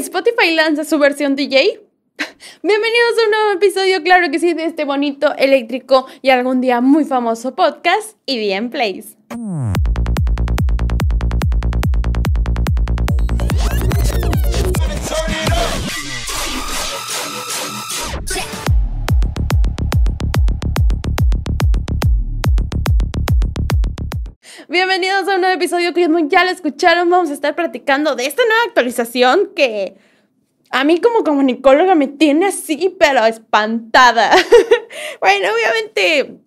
Spotify lanza su versión DJ. Bienvenidos a un nuevo episodio, claro que sí, de este bonito, eléctrico y algún día muy famoso podcast, y e bien plays. Bienvenidos a un nuevo episodio, que ya lo escucharon, vamos a estar platicando de esta nueva actualización que a mí como comunicóloga me tiene así, pero espantada. bueno, obviamente...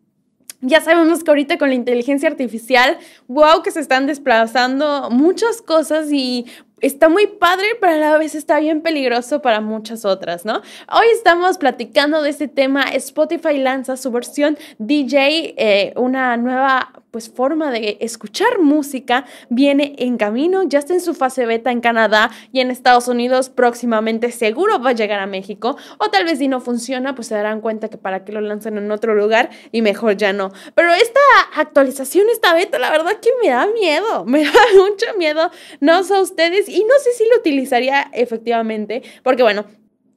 Ya sabemos que ahorita con la inteligencia artificial, wow, que se están desplazando muchas cosas y está muy padre, pero a la vez está bien peligroso para muchas otras, ¿no? Hoy estamos platicando de este tema. Spotify lanza su versión DJ, eh, una nueva pues forma de escuchar música viene en camino, ya está en su fase beta en Canadá y en Estados Unidos próximamente seguro va a llegar a México o tal vez si no funciona pues se darán cuenta que para qué lo lanzan en otro lugar y mejor ya no. Pero esta actualización, esta beta, la verdad que me da miedo, me da mucho miedo, no sé ustedes y no sé si lo utilizaría efectivamente porque bueno,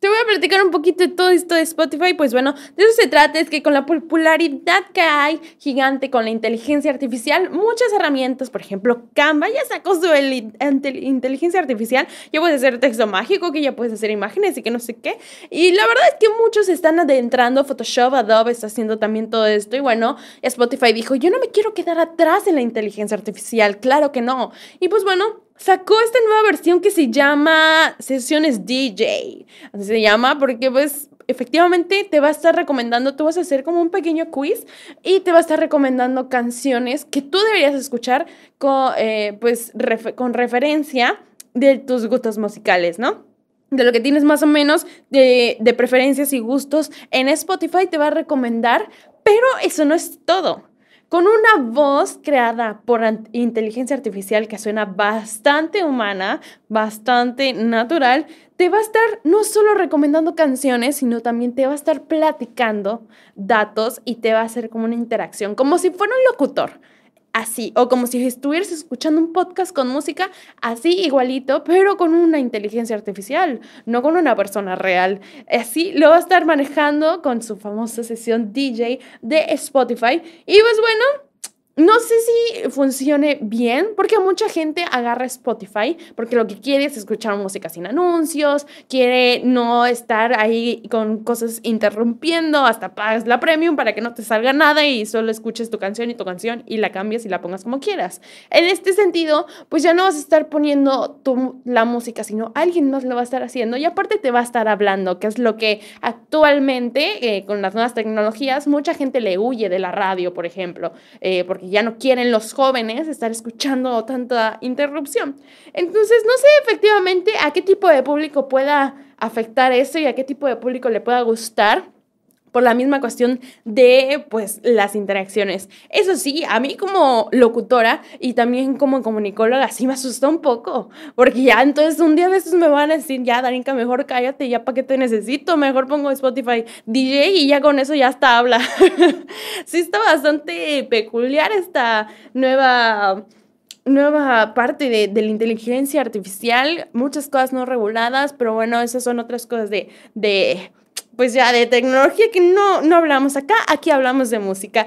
te voy a platicar un poquito de todo esto de Spotify. Pues bueno, de eso se trata, es que con la popularidad que hay gigante con la inteligencia artificial, muchas herramientas, por ejemplo, Canva ya sacó su inteligencia artificial, ya puedes hacer texto mágico, que ya puedes hacer imágenes y que no sé qué. Y la verdad es que muchos están adentrando, Photoshop, Adobe está haciendo también todo esto. Y bueno, Spotify dijo, yo no me quiero quedar atrás en la inteligencia artificial, claro que no. Y pues bueno, sacó esta nueva versión que se llama Sesiones DJ. Así se llama porque pues efectivamente te va a estar recomendando, tú vas a hacer como un pequeño quiz y te va a estar recomendando canciones que tú deberías escuchar con, eh, pues, con referencia de tus gustos musicales, ¿no? de lo que tienes más o menos de, de, preferencias y gustos en Spotify te va a recomendar, pero eso no es todo con una voz creada por inteligencia artificial que suena bastante humana, bastante natural, te va a estar no solo recomendando canciones, sino también te va a estar platicando datos y te va a hacer como una interacción, como si fuera un locutor así, o como si estuvieras escuchando un podcast con música así igualito, pero con una inteligencia artificial, no con una persona real. Así lo va a estar manejando con su famosa sesión DJ de Spotify. Y pues bueno, no sé si funcione bien, porque mucha gente agarra Spotify porque lo que quiere es escuchar música sin anuncios, quiere no estar ahí con cosas interrumpiendo, hasta pagas la premium para que no te salga nada y solo escuches tu canción y tu canción y la cambias y la pongas como quieras. En este sentido, pues ya no vas a estar poniendo tu, la música, sino alguien más lo va a estar haciendo y aparte te va a estar hablando, que es lo que actualmente eh, con las nuevas tecnologías mucha gente le huye de la radio, por ejemplo, eh, porque ya no quieren los jóvenes estar escuchando tanta interrupción. Entonces, no sé efectivamente a qué tipo de público pueda afectar eso y a qué tipo de público le pueda gustar por la misma cuestión de pues las interacciones. Eso sí, a mí como locutora y también como comunicóloga sí me asustó un poco, porque ya entonces un día de esos me van a decir, ya Darinka, mejor cállate, ya para qué te necesito, mejor pongo Spotify DJ y ya con eso ya hasta habla. sí está bastante peculiar esta nueva nueva parte de, la inteligencia artificial, muchas cosas no reguladas, pero bueno, esas son otras cosas de pues ya de tecnología que no, no hablamos acá, aquí hablamos de música,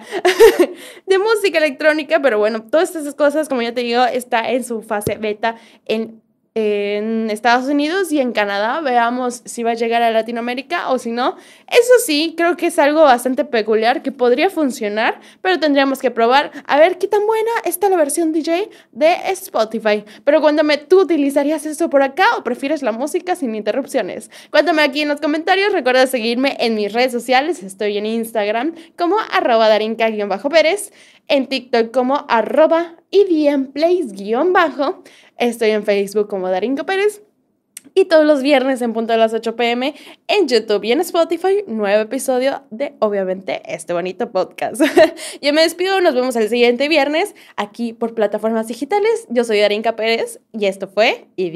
de música electrónica, pero bueno, todas esas cosas, como ya te digo, está en su fase beta en en Estados Unidos y en Canadá. Veamos si va a llegar a Latinoamérica o si no. Eso sí, creo que es algo bastante peculiar que podría funcionar, pero tendríamos que probar a ver qué tan buena está la versión DJ de Spotify. Pero cuéntame, ¿tú utilizarías eso por acá o prefieres la música sin interrupciones? Cuéntame aquí en los comentarios. Recuerda seguirme en mis redes sociales. Estoy en Instagram como arroba darinka-pérez, en TikTok como arroba y bien, Place guión bajo. Estoy en Facebook como Darinka Pérez. Y todos los viernes en punto de las 8 pm en YouTube y en Spotify, nuevo episodio de obviamente este bonito podcast. Yo me despido, nos vemos el siguiente viernes aquí por plataformas digitales. Yo soy Darinka Pérez y esto fue y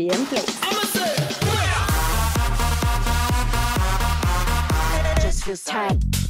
Play.